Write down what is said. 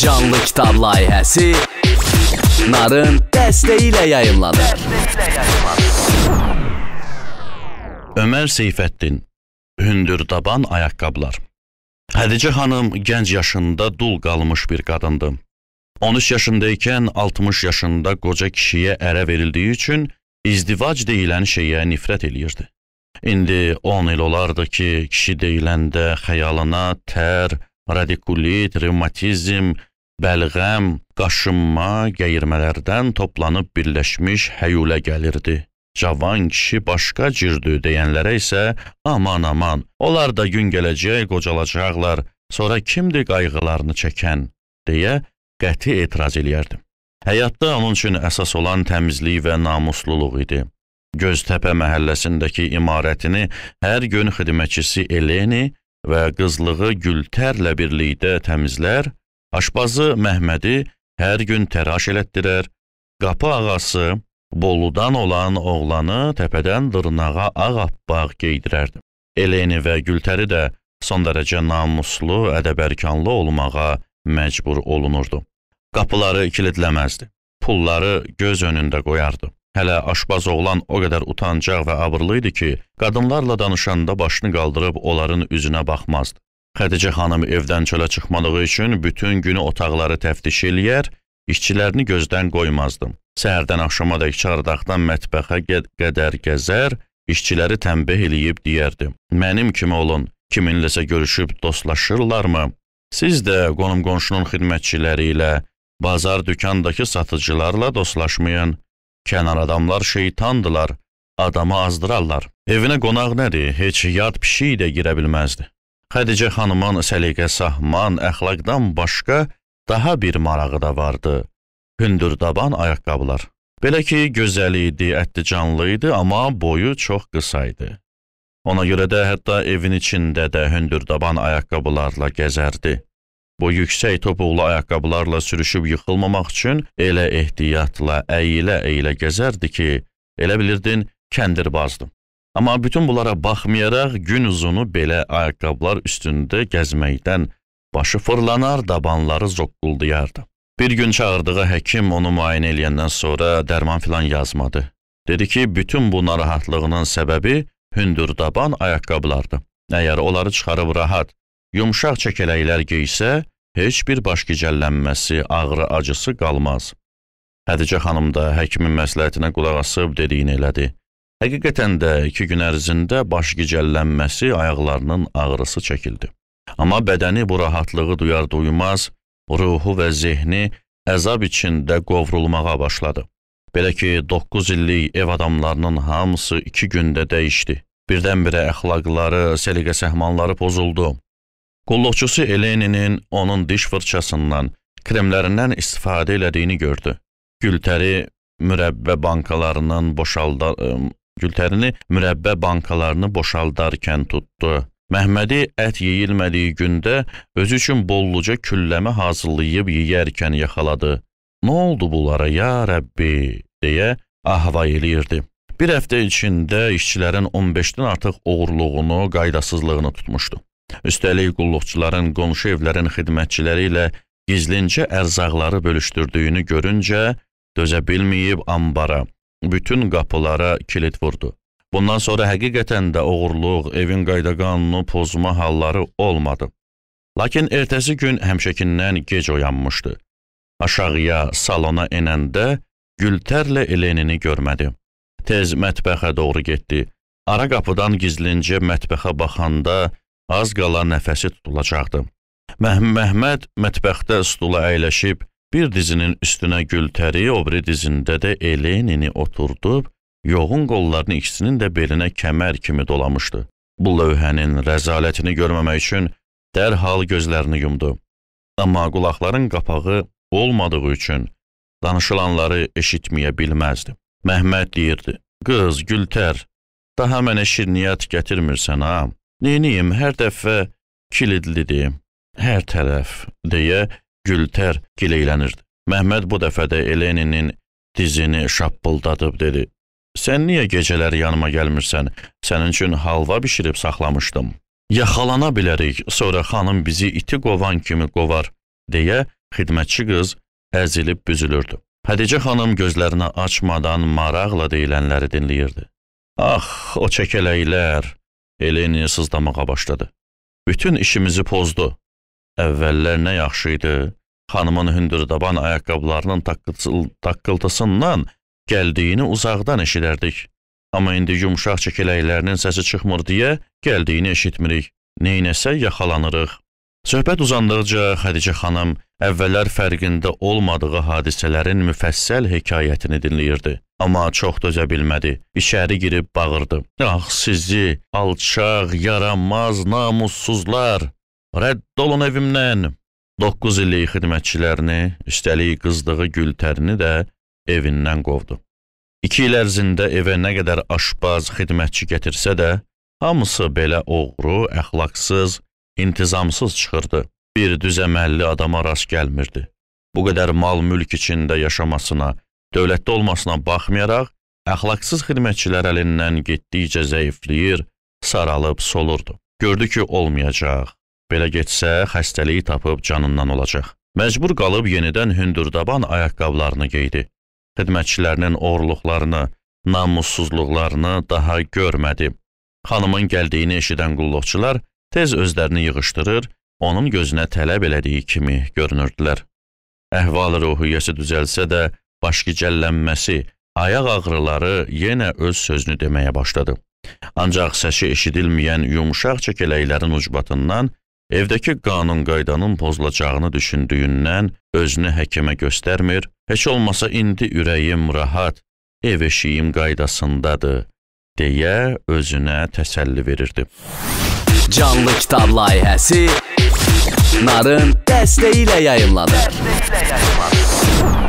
Canlı Kitab layihəsi Narın dəstəyi ilə yayımlanır. Ömər Seyfəddin Hündür daban ayaqqabılar Hədicə xanım gənc yaşında dul qalmış bir qadındı. 13 yaşındaykən 60 yaşında qoca kişiyə ərə verildiyi üçün izdivac deyilən şeyə nifrət eləyirdi. İndi 10 il olardı ki, kişi deyiləndə xəyalına tər, radikulit, revmatizm, bəlğəm, qaşınma, gəyirmələrdən toplanıb birləşmiş həyulə gəlirdi. Cavan kişi başqa cürdü deyənlərə isə aman aman, onlar da gün gələcək qocalacaqlar, sonra kimdir qayğılarını çəkən deyə qəti etiraz eləyərdim. Həyatda onun üçün əsas olan təmizlik və namusluluq idi. Göztəpə məhəlləsindəki imarətini hər gün xidmətçisi Eleni və qızlığı Gültərlə birlikdə təmizlər Aşbazı Məhmədi hər gün təraş elətdirər, qapı ağası Boludan olan oğlanı təpədən dırnağa ağappaq geydirərdi. Eleni və Gültəri də son dərəcə namuslu, ədəbərkanlı olmağa məcbur olunurdu. Qapıları kilidləməzdi, pulları göz önündə qoyardı. Hələ aşbaz oğlan o qədər utancaq və abırlı idi ki, qadınlarla danışanda başını qaldırıb onların üzünə baxmazdı. Xədicə xanım evdən çölə çıxmadığı üçün bütün günü otaqları təftiş eləyər, işçilərini gözdən qoymazdım. Səhərdən axşama dək çardaqdan mətbəxə qədər gəzər, işçiləri tənbih eləyib deyərdim. Mənim kimi olun, kiminləsə görüşüb dostlaşırlarmı? Siz də qonum-qonşunun xidmətçiləri ilə, bazar dükandakı satıcılarla dostlaşmayın. Kənar adamlar şeytandılar, adamı azdırarlar. Evinə qonaq nədir, heç yad pişik də girə bilməzdi. Xədicə xanımın səliqə-sahman əxlaqdan başqa daha bir marağı da vardı. Hündürdaban ayaqqabılar. Belə ki, gözəl idi, ətli canlı idi, amma boyu çox qısa idi. Ona görə də hətta evin içində də hündürdaban ayaqqabılarla gəzərdi. Bu yüksək topuqlu ayaqqabılarla sürüşüb yıxılmamaq üçün elə ehtiyatla, əyilə-əyilə gəzərdi ki, elə bilirdin kəndirbazdım. Amma bütün bunlara baxmayaraq gün uzunu belə ayaqqabılar üstündə gəzməkdən başı fırlanar, dabanları zoqquldayardı. Bir gün çağırdığı həkim onu müayinə eləyəndən sonra dərman filan yazmadı. Dedi ki, bütün bu narahatlığının səbəbi hündürdaban ayaqqabılardır. Əgər onları çıxarıb rahat, yumşaq çəkələklər geysə, heç bir baş gicəllənməsi, ağrı acısı qalmaz. Hədicə xanım da həkimin məsləhətinə qulaq asıb dediyini elədi. Həqiqətən də iki gün ərzində baş gicəllənməsi, ayaqlarının ağrısı çəkildi. Amma bədəni bu rahatlığı duyar duymaz, ruhu və zehni əzab içində qovrulmağa başladı. Belə ki, 9 illik ev adamlarının hamısı 2 gündə dəyişdi. Birdən-birə əxlaqları, səliqə-səhmanları pozuldu. Qulluqçusu Eleninin onun diş fırçasından, kremlərindən istifadə elədiyini gördü. Gültəri mürəbbə bankalarının boşaldar Gültərini mürəbbə bankalarını boşaldarkən tutdu. Məhmədi ət yeyilmədiyi gündə özü üçün bolluca külləmə hazırlayıb yeyərkən yaxaladı. Nə oldu bunlara ya Rəbbi? deyə ahva eləyirdi. Bir həftə içində işçilərin 15-dən artıq oğurluğunu, qaydasızlığını tutmuşdu. Üstəlik qulluqçuların qonşu evlərin xidmətçiləri ilə gizlincə ərzaqları bölüşdürdüyünü görüncə dözə bilməyib ambara, bütün qapılara kilit vurdu. Bundan sonra həqiqətən də oğurluq, evin qayda qanunu pozma halları olmadı. Lakin ertəsi gün həmşəkindən gec oyanmışdı. Aşağıya, salona enəndə Gültərlə Elenini görmədi. Tez mətbəxə doğru getdi. Ara qapıdan gizlincə mətbəxə baxanda az qala nəfəsi tutulacaqdı. Məh Məhməd mətbəxdə stula əyləşib Bir dizinin üstünə Gültəri, o biri dizində də Elenini oturdub, yoğun qollarını ikisinin də belinə kəmər kimi dolamışdı. Bu lövhənin rəzalətini görməmək üçün dərhal gözlərini yumdu. Amma qulaqların qapağı olmadığı üçün danışılanları eşitməyə bilməzdi. Məhməd deyirdi, qız, Gültər, daha mənə şirniyyət gətirmirsən ha? Neyniyim, hər dəfə kilidlidir, hər tərəf, deyə Gültər gileylənirdi. Məhməd bu dəfə də Eleninin dizini şappıldadıb dedi. Sən niyə gecələr yanıma gəlmirsən? Sənin üçün halva bişirib saxlamışdım. Yaxalana bilərik, sonra xanım bizi iti qovan kimi qovar, deyə xidmətçi qız əzilib büzülürdü. Hədicə xanım gözlərini açmadan maraqla deyilənləri dinləyirdi. Ax, o çəkələklər! Eleni sızlamağa başladı. Bütün işimizi pozdu, Əvvəllər nə yaxşı idi. Xanımın hündürdaban ayaqqabılarının taqqıltısından gəldiyini uzaqdan eşidərdik. Amma indi yumşaq çəkiləklərinin səsi çıxmır deyə gəldiyini eşitmirik. Neynəsə yaxalanırıq. Söhbət uzandıqca Xədicə xanım əvvəllər fərqində olmadığı hadisələrin müfəssəl hekayətini dinləyirdi. Amma çox dözə bilmədi. İçəri girib bağırdı. "Ax sizi, alçaq, yaranmaz namussuzlar! Rədd olun evimdən. 9 illik xidmətçilərini, üstəlik qızdığı Gültərini də evindən qovdu. 2 il ərzində evə nə qədər aşbaz, xidmətçi gətirsə də, hamısı belə oğru, əxlaqsız, intizamsız çıxırdı. Bir düz əməlli adama rast gəlmirdi. Bu qədər mal-mülk içində yaşamasına, dövlətdə olmasına baxmayaraq, əxlaqsız xidmətçilər əlindən getdikcə zəifləyir, saralıb solurdu. Gördü ki, olmayacaq. Belə getsə, xəstəliyi tapıb canından olacaq. Məcbur qalıb yenidən hündürdaban ayaqqablarını geydi. Xidmətçilərinin oğurluqlarını, namussuzluqlarını daha görmədi. Xanımın gəldiyini eşidən qulluqçular tez özlərini yığışdırır, onun gözünə tələb elədiyi kimi görünürdülər. Əhval-ruhiyyəsi düzəlsə də, başqicəllənməsi, ayaq ağrıları yenə öz sözünü deməyə başladı. Ancaq səsi eşidilməyən yumşaq çəkələklərin ucbatından Evdəki qanun-qaydanın pozulacağını düşündüyündən özünü həkimə göstərmir, heç olmasa indi ürəyim rahat, ev eşiyim qaydasındadır, deyə özünə təsəlli verirdi. Canlı kitab layihəsi Narın dəstəyi ilə yayımlanır. Dəstəyi ilə yayımlanır.